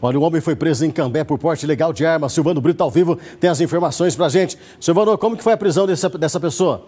Olha, um homem foi preso em Cambé por porte ilegal de arma. Silvano Brito tá ao vivo tem as informações pra gente. Silvano, como que foi a prisão dessa, dessa pessoa?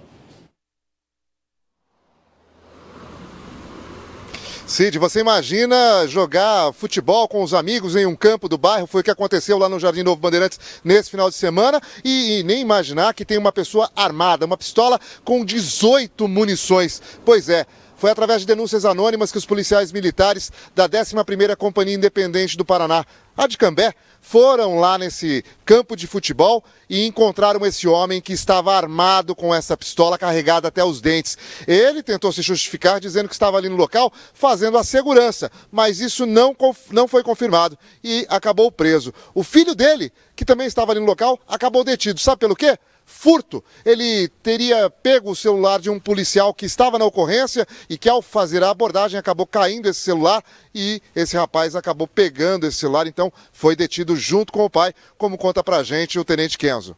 Cid, você imagina jogar futebol com os amigos em um campo do bairro? Foi o que aconteceu lá no Jardim Novo Bandeirantes nesse final de semana. E, e, nem imaginar que tem uma pessoa armada, uma pistola com 18 munições. Pois é. Foi através de denúncias anônimas que os policiais militares da 11ª Companhia Independente do Paraná, a de Cambé, foram lá nesse campo de futebol e encontraram esse homem que estava armado com essa pistola carregada até os dentes. Ele tentou se justificar dizendo que estava ali no local fazendo a segurança, mas isso não, não foi confirmado e acabou preso. O filho dele, que também estava ali no local, acabou detido. Sabe pelo quê? furto. Ele teria pego o celular de um policial que estava na ocorrência e que, ao fazer a abordagem, acabou caindo esse celular e esse rapaz acabou pegando esse celular. Então, foi detido junto com o pai, como conta pra gente o Tenente Kenzo.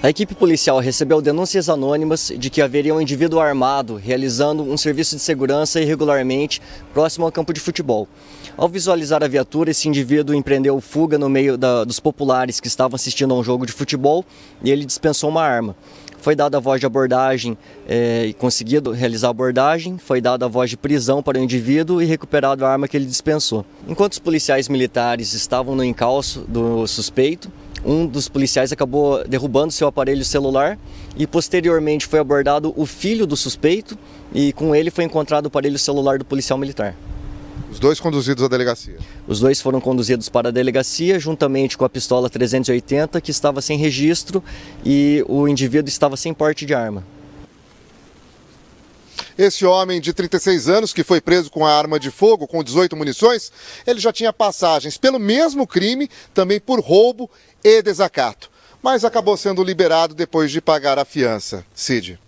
A equipe policial recebeu denúncias anônimas de que haveria um indivíduo armado realizando um serviço de segurança irregularmente próximo ao campo de futebol. Ao visualizar a viatura, esse indivíduo empreendeu fuga no meio da, dos populares que estavam assistindo a um jogo de futebol e ele dispensou uma arma. Foi dada a voz de abordagem é, e conseguido realizar a abordagem, foi dada a voz de prisão para o indivíduo e recuperado a arma que ele dispensou. Enquanto os policiais militares estavam no encalço do suspeito, um dos policiais acabou derrubando seu aparelho celular e posteriormente foi abordado o filho do suspeito e com ele foi encontrado o aparelho celular do policial militar. Os dois conduzidos à delegacia. Os dois foram conduzidos para a delegacia juntamente com a pistola 380 que estava sem registro e o indivíduo estava sem porte de arma. Esse homem de 36 anos, que foi preso com a arma de fogo, com 18 munições, ele já tinha passagens pelo mesmo crime, também por roubo e desacato. Mas acabou sendo liberado depois de pagar a fiança. Cid.